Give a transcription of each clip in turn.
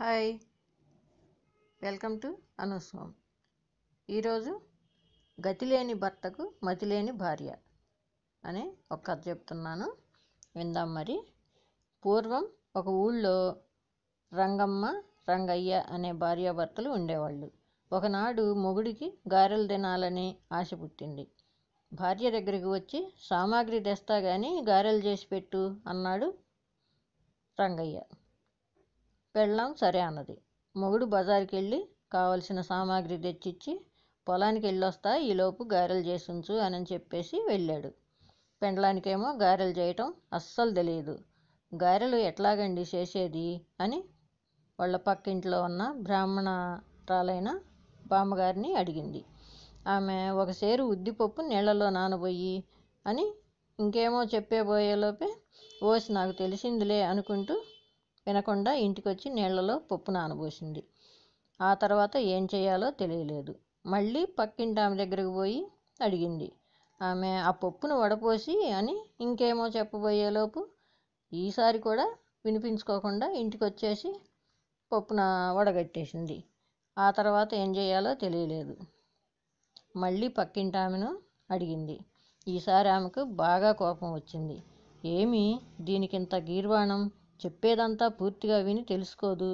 hi welcome to అనుస్వం ఈరోజు గతిలేని భర్తకు మతిలేని భార్య అని ఒక కథ చెప్తున్నాను విందాం మరి పూర్వం ఒక ఊళ్ళో రంగమ్మ రంగయ్య అనే భార్యాభర్తలు ఉండేవాళ్ళు ఒకనాడు మొగుడికి గారెలు తినాలని ఆశ పుట్టింది భార్య దగ్గరికి వచ్చి సామాగ్రి తెస్తా కానీ గారెలు చేసి పెట్టు అన్నాడు రంగయ్య పెళ్ళాం సరే అన్నది మొగుడు బజారుకెళ్ళి కావలసిన సామాగ్రి తెచ్చిచ్చి పొలానికి వెళ్ళొస్తా ఈలోపు గారెలు చేసి ఉంచు అని చెప్పేసి వెళ్ళాడు పెండ్లానికేమో గారెలు చేయటం అస్సలు తెలియదు గారెలు ఎట్లాగండి చేసేది అని వాళ్ళ పక్కింట్లో ఉన్న బ్రాహ్మణరాలైన బామ్మగారిని అడిగింది ఆమె ఒక సేరు ఉద్దిపప్పు నీళ్ళలో నానబోయి అని ఇంకేమో చెప్పేబోయేలోపే ఓసి నాకు తెలిసిందిలే అనుకుంటూ వినకుండా ఇంటికొచ్చి నీళ్లలో పప్పు నానబోసింది ఆ తర్వాత ఏం చేయాలో తెలియలేదు మళ్ళీ పక్కింటి ఆమె దగ్గరకు పోయి అడిగింది ఆమె ఆ పప్పును వడపోసి అని ఇంకేమో చెప్పబోయేలోపు ఈసారి కూడా వినిపించుకోకుండా ఇంటికి వచ్చేసి పప్పున వడగట్టేసింది ఆ తర్వాత ఏం చేయాలో తెలియలేదు మళ్ళీ పక్కింటి ఆమెను అడిగింది ఈసారి ఆమెకు బాగా కోపం వచ్చింది ఏమి దీనికింత గీర్వాణం చెప్పేదంతా పూర్తిగా విని తెలుసుకోదు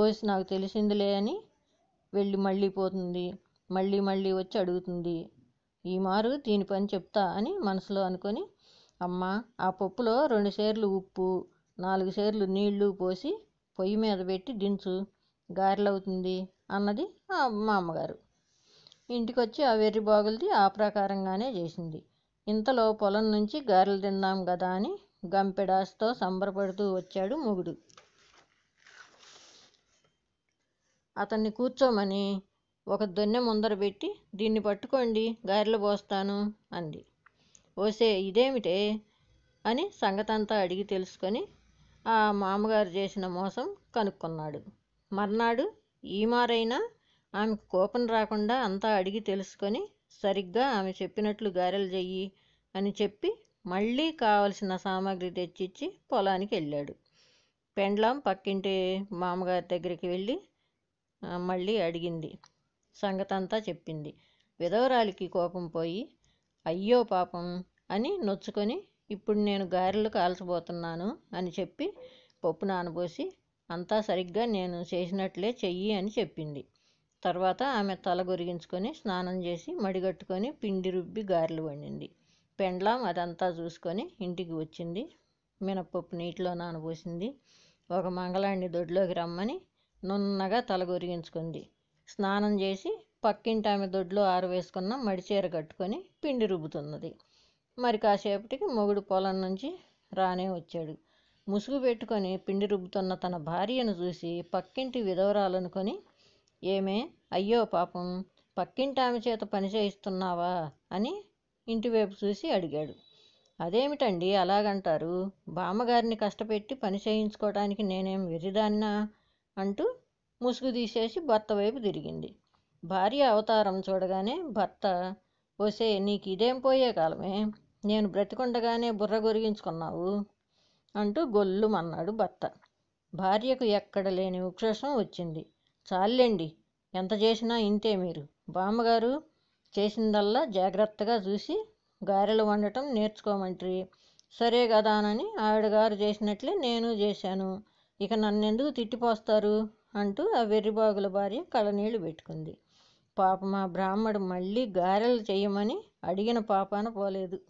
ఓస్ నాకు తెలిసిందిలే అని వెళ్ళి మళ్ళీ పోతుంది మళ్ళీ మళ్ళీ వచ్చి అడుగుతుంది ఈ మారు దీని పని చెప్తా అని మనసులో అనుకొని అమ్మ ఆ పప్పులో రెండు సేర్లు ఉప్పు నాలుగు సేర్లు నీళ్లు పోసి పొయ్యి మీద పెట్టి దించు గారెలవుతుంది అన్నది మా అమ్మగారు ఇంటికొచ్చి ఆ వెర్రి బాగులది ఆ ప్రకారంగానే చేసింది ఇంతలో పొలం నుంచి గారెలు తిన్నాం కదా అని గంపెడాస్తో సంబరపడుతూ వచ్చాడు మొగుడు అతన్ని కూర్చోమని ఒక దొన్నె ముందర పెట్టి దీన్ని పట్టుకోండి గారెలు పోస్తాను అంది ఓసే ఇదేమిటే అని సంగతంతా అడిగి తెలుసుకొని ఆ మామగారు చేసిన మోసం కనుక్కున్నాడు మర్నాడు ఈ మారైనా ఆమెకు కోపం రాకుండా అంతా అడిగి తెలుసుకొని సరిగ్గా ఆమె చెప్పినట్లు గారెలు చెయ్యి అని చెప్పి మళ్ళీ కావలసిన సామాగ్రి తెచ్చిచ్చి పొలానికి వెళ్ళాడు పెండ్లాం పక్కింటి మామగారి దగ్గరికి వెళ్ళి మళ్ళీ అడిగింది సంగతంతా చెప్పింది విధవరాలికి కోపం పోయి అయ్యో పాపం అని నొచ్చుకొని ఇప్పుడు నేను గారెలు కాల్చబోతున్నాను అని చెప్పి పప్పు నానబోసి అంతా సరిగ్గా నేను చేసినట్లే చెయ్యి అని చెప్పింది తర్వాత ఆమె తల గొరిగించుకొని స్నానం చేసి మడిగట్టుకొని పిండి రుబ్బి గారెలు వండింది పెండ్లాం అదంతా చూసుకొని ఇంటికి వచ్చింది మినప్పప్పు నీటిలో నానబోసింది ఒక మంగళాన్ని దొడ్లోకి రమ్మని నున్నగా తలగొరిగించుకుంది స్నానం చేసి పక్కింటి ఆమె దొడ్లో ఆరవేసుకున్న మడిచీర కట్టుకొని పిండి రుబ్బుతున్నది మరి కాసేపటికి మొగుడు పొలం నుంచి రానే వచ్చాడు ముసుగు పెట్టుకొని పిండి రుబ్బుతున్న తన భార్యను చూసి పక్కింటి విధవరాలనుకొని ఏమే అయ్యో పాపం పక్కింటి ఆమె చేత పని చేయిస్తున్నావా అని ఇంటివైపు చూసి అడిగాడు అదేమిటండి అలాగంటారు బామ్మగారిని కష్టపెట్టి పని చేయించుకోవడానికి నేనేం విరిదాన్నా అంటూ ముసుగు తీసేసి భర్త వైపు తిరిగింది భార్య అవతారం చూడగానే భర్త ఓసే నీకు ఇదేం పోయే కాలమే నేను బ్రతికొండగానే బుర్ర గొరిగించుకున్నావు అంటూ గొల్లు మన్నాడు భర్త భార్యకు ఎక్కడ లేని ఉక్షోషం వచ్చింది చాలండి ఎంత చేసినా ఇంతే మీరు బామ్మగారు చేసిందల్లా జాగ్రత్తగా చూసి గారెలు వండటం నేర్చుకోమంట్రి సరే కదానని ఆవిడగారు చేసినట్లే నేను చేశాను ఇక నన్నెందుకు తిట్టిపోస్తారు అంటూ ఆ వెర్రిబాగుల భార్య కళ్ళనీళ్లు పెట్టుకుంది పాపం మా బ్రాహ్మడు మళ్ళీ గారెలు చేయమని అడిగిన పాపాన పోలేదు